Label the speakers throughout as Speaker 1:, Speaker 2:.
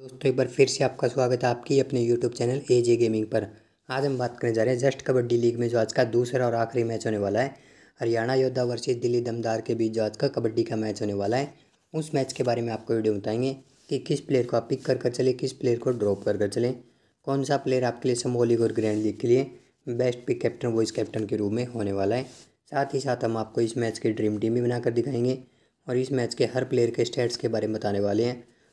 Speaker 1: दोस्तों एक बार फिर से आपका स्वागत है आपकी अपने YouTube channel A J gaming पर आज हम बात करने जा रहे हैं जस्ट कबड्डी लीग में जो आज का दूसरा और आखिरी मैच होने वाला है हरियाणा योद्धा वर्सेस दिल्ली दमदार के बीच जो आज का कबड्डी का मैच होने वाला है उस मैच के बारे में आपको वीडियो बताएंगे कि किस प्लेयर को आप पिक कर कर चले किस प्लेयर को ड्रॉप कर कर चले कौन सा प्लेयर आपके लिए समोल लीग और ग्रैंड लीग के लिए best pick captain vice captain के रूप में होने वाला है साथ ही साथ हम आपको इस मैच की ड्रीम टीम भी बनाकर दिखाएंगे और इस मैच के हर प्लेयर के स्टेट्स के बारे में बताने वाले हैं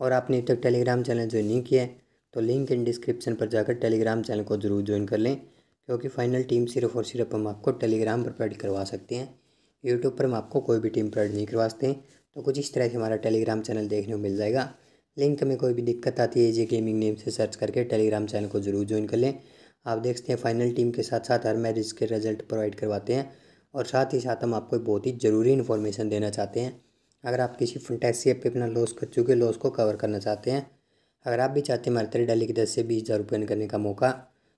Speaker 1: और आपने अब तक टेलीग्राम चैनल ज्वाइन नहीं किया है तो लिंक इन डिस्क्रिप्शन पर जाकर टेलीग्राम चैनल को ज़रूर ज्वाइन कर लें क्योंकि फाइनल टीम सिर्फ और सिर्फ हम आपको टेलीग्राम पर प्रोवाइड करवा सकते हैं यूट्यूब पर हम आपको कोई भी टीम प्रोवाइड नहीं करवा सकते तो कुछ इस तरह से हमारा टेलीग्राम चैनल देखने को मिल जाएगा लिंक में कोई भी दिक्कत आती है जे गेमिंग नेम से सर्च करके टेलीग्राम चैनल को ज़रूर ज्वाइन कर लें आप देखते हैं फाइनल टीम के साथ साथ हर मैच के रिजल्ट प्रोवाइड करवाते हैं और साथ ही साथ हम आपको बहुत ही ज़रूरी इन्फॉर्मेशन देना चाहते हैं अगर आप किसी फंटैक्सी ऐप पर अपना लॉस कर चुके लॉस को कवर करना चाहते हैं अगर आप भी चाहते हैं मरतरी डेली के दस से बीस हज़ार रुपये करने का मौका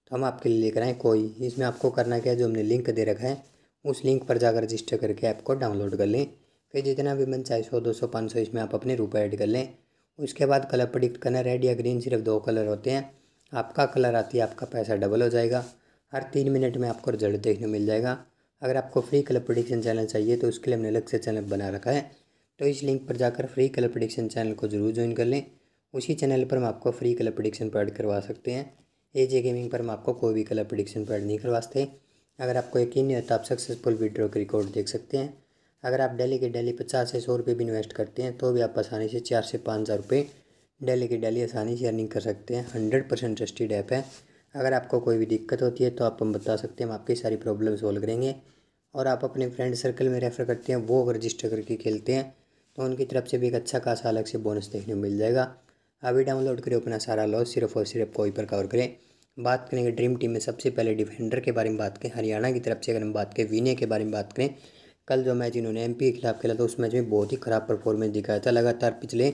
Speaker 1: तो हम आपके लिए लेकर आएँ कोई इसमें आपको करना क्या है जो हमने लिंक दे रखा है उस लिंक पर जाकर रजिस्टर करके ऐप को डाउनलोड कर लें फिर जितना भी मन चाहे सौ दो सौ पाँच सौ इसमें आप अपने रुपये ऐड कर लें उसके बाद कलर प्रडिक्ट करना रेड या ग्रीन सिर्फ दो कलर होते हैं आपका कलर आती है आपका पैसा डबल हो जाएगा हर तीन मिनट में आपको रिजल्ट देखने मिल जाएगा अगर आपको फ्री कलर प्रोडिक्शन चैनल चाहिए तो उसके लिए हमने अलग से चैनल बना रखा है तो इस लिंक पर जाकर फ्री कलर प्रडिक्शन चैनल को ज़रूर ज्वाइन कर लें उसी चैनल पर हम आपको फ्री कलर प्रडिक्शन पैड करवा सकते हैं ए जे गेमिंग पर हम आपको कोई भी कलर प्रडिक्शन पैड नहीं करवा सकते अगर आपको यकीन नहीं तो आप सक्सेसफुल विड्रो के रिकॉर्ड देख सकते हैं अगर आप डेली के डेली पचास से सौ रुपये भी इन्वेस्ट करते हैं तो भी आप आसानी से चार से पाँच हज़ार रुपये डेली के डेली आसानी से अर्निंग कर सकते हैं हंड्रेड परसेंट ट्रस्टेड ऐप है अगर आपको कोई भी दिक्कत होती है तो आप हम बता सकते हैं हम आपकी सारी प्रॉब्लम सॉल्व करेंगे और आप अपने फ्रेंड सर्कल में रेफ़र करते हैं वो रजिस्टर करके खेलते हैं तो उनकी तरफ से भी एक अच्छा खासा अलग से बोनस देखने को मिल जाएगा अभी डाउनलोड करें अपना सारा लॉस सिर्फ और सिर्फ कोई पर कवर करें बात करेंगे ड्रीम टीम में सबसे पहले डिफेंडर के बारे में बात करें हरियाणा की तरफ से अगर हम बात करें वीने के बारे में बात करें कल जो मैच इन्होंने एम के खिलाफ खेला था उस मैच में बहुत ही ख़राब परफॉर्मेंस दिखाया था लगातार पिछले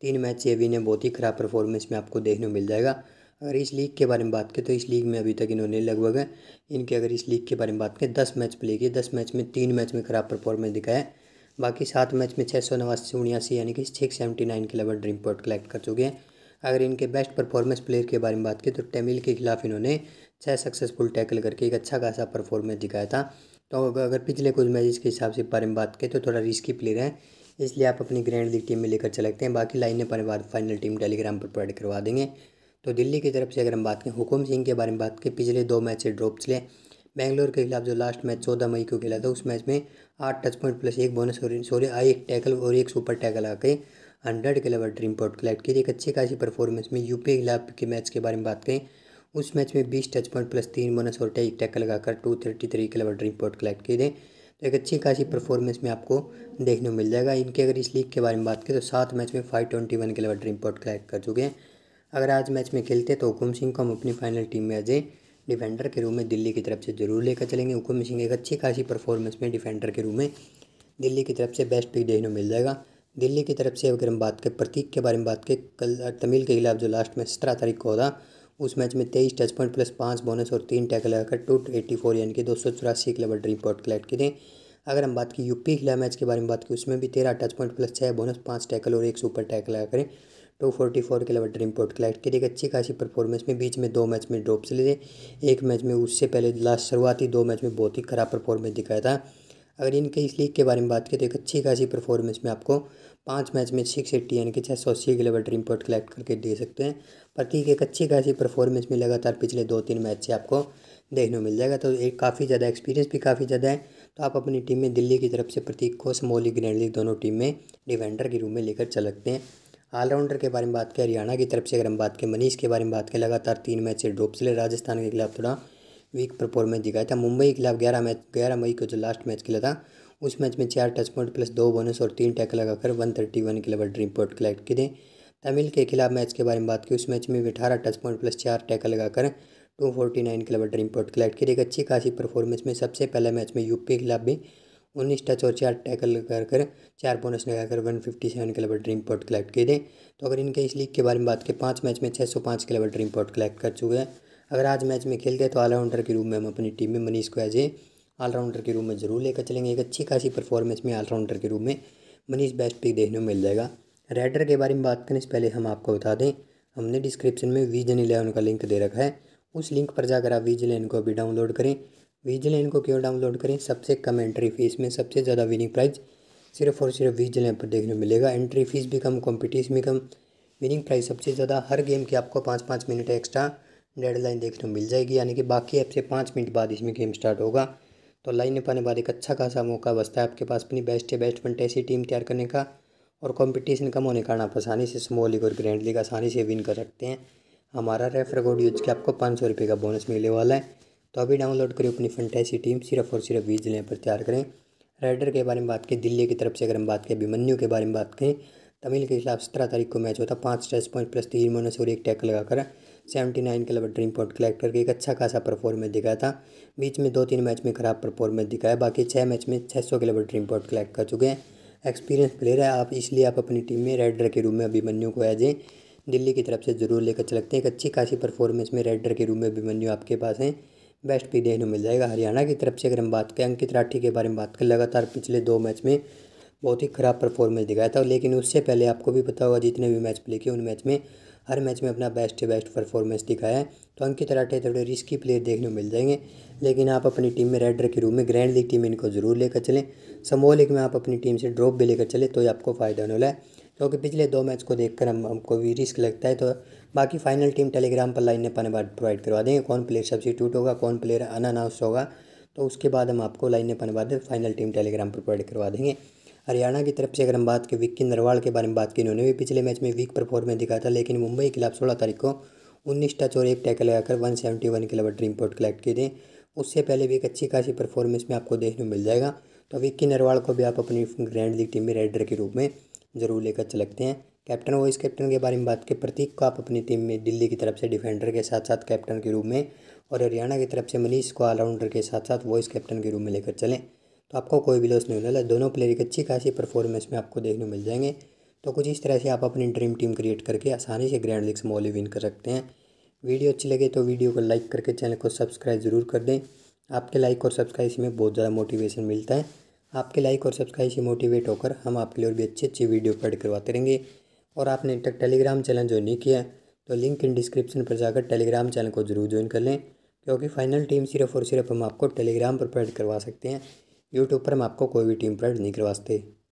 Speaker 1: तीन मैच से वीने बहुत ही ख़राब परफॉर्मेंस में आपको देखने को मिल जाएगा अगर इस लीग के बारे में बात करें तो इस लीग में अभी तक इन्होंने लगभग इनके अगर इस लीग के बारे में बात करें दस मैच प्ले किए दस मैच में तीन मैच में ख़राब परफॉर्मेंस दिखाया बाकी सात मैच में छः सौ नवासी उन्यासी यानी कि सिक्स सेवेंटी नाइन के लेवल ड्रीम पॉइंट कलेक्ट कर चुके हैं अगर इनके बेस्ट परफॉर्मेंस प्लेयर के बारे में बात की तो टेमिल के खिलाफ इन्होंने छः सक्सेसफुल टैकल करके एक अच्छा खासा परफॉर्मेंस दिखाया था तो अगर पिछले कुछ मैचेस के हिसाब से बारे में बात करें तो थोड़ा रिस्की प्लेयर है इसलिए आप अपनी ग्रैंड लीग टीम में लेकर चलते हैं बाकी लाइने पर बाद फाइनल टीम टेलीग्राम पर प्रोवाइड करवा देंगे तो दिल्ली की तरफ से अगर हम बात करें हुकुम सिंह के बारे में बात करें पिछले दो मैच से ड्रॉप चले बैंगलोर के खिलाफ जो लास्ट मैच चौदह मई को खेला था उस मैच में आठ टच पॉइंट प्लस एक बोनस और सॉरी आई एक टैकल और एक सुपर टैकल आके हंड्रेड के लेवल ड्रीम पॉट कलेक्ट किए एक अच्छी खासी परफॉर्मेंस में यूपी के खिलाफ के मैच के बारे में बात करें उस मैच में बीस टच पॉइंट प्लस तीन बोनस और एक टैकल लगाकर टू थर्टी थ्री के लेवल ड्रीम पॉट कलेक्ट किए थे तो एक अच्छी खासी परफॉर्मेंस में आपको देखने को मिल जाएगा इनके अगर इस लीग के बारे में बात करें तो सात मैच में फाइव ट्वेंटी वन के लेवल ड्रीम पॉट कलेक्ट कर चुके हैं अगर आज मैच में खेलते तो हुकुम सिंह को हम अपनी फाइनल टीम में आ जाएँ डिफेंडर के रूप में दिल्ली की तरफ से जरूर लेकर चलेंगे हुकुम सिंह एक अच्छी खासी परफॉर्मेंस में डिफेंडर के रूप में दिल्ली की तरफ से बेस्ट पिक देखने को मिल जाएगा दिल्ली की तरफ से अगर हम बात करें प्रतीक के बारे में बात करें कल तमिल के खिलाफ जो लास्ट मैच सत्रह तारीख को होगा उस मैच में तेईस टच पॉइंट प्लस पाँच बोनस और तीन टैकल लगाकर टू एट्टी फोर यानी कि दो सौ चौरासी के लेवल ड्रीम कलेक्ट कलेक्ट दें अगर हम बात की यूपी खिलाफ मैच के बारे में बात की उसमें भी तेरह टच पॉइंट प्लस छः बोनस पाँच टैकल और एक सुपर टैकल लगा करें टू फोर्टी फोर के लेवल पोर्ट कलेक्ट करिए एक अच्छी खासी परफॉर्मेंस में बीच में दो मैच में ड्रॉप ले थे एक मैच में उससे पहले लास्ट शुरुआती दो मैच में बहुत ही खराब परफॉर्मेंस दिखाया था अगर इनके इस लीग के बारे में बात करें तो एक अच्छी खासी परफॉर्मेंस में आपको पाँच मैच में सिक्स एट्टी यानी कि छः सौ अस्सी के ड्रीम पोर्ट कलेक्ट करके दे सकते हैं प्रतीक एक अच्छी खासी परफॉर्मेंस में लगातार पिछले दो तीन मैच से आपको देखने को मिल जाएगा तो एक काफ़ी ज़्यादा एक्सपीरियंस भी काफ़ी ज़्यादा है तो आप अपनी टीम में दिल्ली की तरफ से प्रतीक को समोली ग्रैंड लीग दोनों टीम में डिफेंडर के रूम में लेकर चल सकते हैं ऑलराउंडर के बारे में बात करें हरियाणा की तरफ से अगर हम बात करें मनीष के बारे में बात करें लगातार तीन मैच से ड्रॉप से राजस्थान के खिलाफ थोड़ा वीक परफॉर्मेंस दिखाया था मुंबई के खिलाफ ग्यारह मैच ग्यारह मई को जो लास्ट मैच खेला था उस मैच में चार टच पॉइंट प्लस दो बोनस और तीन टैक लगाकर वन थर्टी वन के लेवल ड्रीम पॉइंट कलेक्ट किए तमिल के खिलाफ मैच के बारे में बात की उस मैच में भी अठारह टच पॉइंट प्लस चार टैक लगाकर टू फोर्टी नाइन के लेवल ड्रीम पॉइंट कलेक्ट किए एक अच्छी खासी परफॉर्मेंस में सबसे पहले मैच में यूपी के खिलाफ भी उन्नीस टच और चार टैकल कर कर चार बोनस लगाकर वन फिफ्टी सेवन के लेवल ड्रीम पॉट कलेक्ट किए थे तो अगर इनके इस लीग के बारे में बात करें पाँच मैच में छः सौ पाँच के लेवल ड्रीम पॉट कलेक्ट कर चुके हैं अगर आज मैच में खेलते हैं तो ऑलराउंडर के रूप में हम अपनी टीम में मनीष को एज ए ऑलराउंडर के रूप में जरूर लेकर चलेंगे एक अच्छी खासी परफॉर्मेंस में ऑलराउंडर के रूप में मनीष बेस्ट पिक देखने को मिल जाएगा रेडर के बारे में बात करें इससे पहले हम आपको बता दें हमने डिस्क्रिप्शन में वीजन इलेवन का लिंक दे रखा है उस लिंक पर जाकर आप वीजन इलेवन को अभी डाउनलोड करें वीजलैन को क्यों डाउनलोड करें सबसे कम एंट्री फीस में सबसे ज़्यादा विनिंग प्राइज सिर्फ और सिर्फ वीजलैन पर देखने मिलेगा एंट्री फीस भी कम कॉम्पिटिशन भी कम विनिंग प्राइस सबसे ज़्यादा हर गेम की आपको पाँच पाँच मिनट एक्स्ट्रा डेडलाइन देखने को मिल जाएगी यानी कि बाकी ऐप से पाँच मिनट बाद इसमें गेम स्टार्ट होगा तो लाइन में पाने बाद एक अच्छा खासा मौका बसता है आपके पास अपनी बेस्ट है बेस्ट वन ऐसी टीम तैयार करने का और कंपटीशन कम होने कारण आप आसानी से स्मॉल लीग और ग्रैंड लीग आसानी से विन कर सकते हैं हमारा रेफर कोड यूज के आपको पाँच सौ रुपये का बोनस मिलने वाला है तो अभी डाउनलोड करें अपनी फंटेसी टीम सिर्फ और सिर्फ बीस जिले पर तैयार करें राइडर के बारे में बात करें दिल्ली की तरफ से अगर हम बात करें अभिमन्यू के बारे में बात करें तमिल के खिलाफ सत्रह तारीख को मैच होता पाँच टेस्ट पॉइंट प्लस तीन मोनस और एक टैक लगाकर सेवेंटी नाइन के लगभग ड्रीम पॉइंट कलेक्ट करके एक अच्छा खासा परफॉर्मेंस दिखाया था बीच में दो तीन मैच में खराब परफॉर्मेंस दिखाया बाकी छः मैच में छः सौ के लगभग ड्रीम पॉइंट कलेक्ट कर चुके हैं एक्सपीरियंस प्लेयर है आप इसलिए आप अपनी टीम में रेडर के रूम में अभिमन्यू को एज ए दिल्ली की तरफ से ज़रूर लेकर चलते हैं एक अच्छी खासी परफॉर्मेंस में रेडर के रूम में अभिमन्यू आपके पास हैं बेस्ट भी देखने मिल जाएगा हरियाणा की तरफ से अगर हम बात करें अंकित राठी के बारे में बात करें लगातार पिछले दो मैच में बहुत ही ख़राब परफॉर्मेंस दिखाया था लेकिन उससे पहले आपको भी पता होगा जितने भी मैच प्ले किए उन मैच में हर मैच में अपना बेस्ट से बेस्ट परफॉर्मेंस दिखाया है तो अंकित राठे थोड़े रिस्की प्लेयर देखने को मिल जाएंगे लेकिन आप अपनी टीम में रेडर के रूप में ग्रैंड लीग टीम इनको ज़रूर लेकर चलें समोह लीग में आप अपनी टीम से ड्रॉप भी लेकर चले तो ये आपको फ़ायदा होने वाला है क्योंकि पिछले दो मैच को देखकर हम हमको भी रिस्क लगता है तो बाकी फाइनल टीम टेलीग्राम पर लाइन अपन प्रोवाइड करवा देंगे कौन प्लेयर सब्सिट्यूट होगा कौन प्लेयर अनाउंस होगा तो उसके बाद हम आपको लाइन अपन बाद फाइनल टीम टेलीग्राम पर प्रोवाइड करवा देंगे हरियाणा की तरफ से अगर हम बात करें विक्की नरवाल के बारे में बात की इन्होंने भी पिछले मैच में वीक परफॉर्मेंस दिखाया था लेकिन मुंबई के खिलाफ सोलह तारीख को उन्नीस टच और एक टैकल लगाकर वन सेवेंटी वन के अलावा ड्रीम पॉइंट कलेक्ट किए थे उससे पहले भी एक अच्छी खासी परफॉर्मेंस में आपको देखने को मिल जाएगा तो विक्की नरवाल को भी आप अपनी ग्रैंड लीग टीम में रेडर के रूप में जरूर लेकर चलते हैं कैप्टन वाइस कैप्टन के बारे में बात के प्रतीक को आप अपनी टीम में दिल्ली की तरफ से डिफेंडर के साथ साथ कैप्टन के रूप में और हरियाणा की तरफ से मनीष को ऑलराउंडर के साथ साथ वॉइस कैप्टन के रूप में लेकर चलें तो आपको कोई भी लॉस नहीं होने दोनों प्लेयर की अच्छी खासी परफॉर्मेंस में आपको देखने मिल जाएंगे तो कुछ इस तरह से आप अपनी ड्रीम टीम क्रिएट करके आसानी से ग्रैंड लीग मॉल विन कर सकते हैं वीडियो अच्छी लगे तो वीडियो को लाइक करके चैनल को सब्सक्राइब ज़रूर कर दें आपके लाइक और सब्सक्राइब से बहुत ज़्यादा मोटिवेशन मिलता है आपके लाइक और सब्सक्राइब से मोटिवेट होकर हम आपके लिए और भी अच्छी अच्छी वीडियो अपलोड करवाते रहेंगे और आपने तक टेलीग्राम चैनल ज्वाइन नहीं किया तो लिंक इन डिस्क्रिप्शन पर जाकर टेलीग्राम चैनल को जरूर ज्वाइन कर लें क्योंकि फाइनल टीम सिर्फ और सिर्फ हम आपको टेलीग्राम पर प्रोवाइड करवा सकते हैं यूट्यूब पर हम आपको कोई भी टीम प्रोवाइड नहीं करवा सकते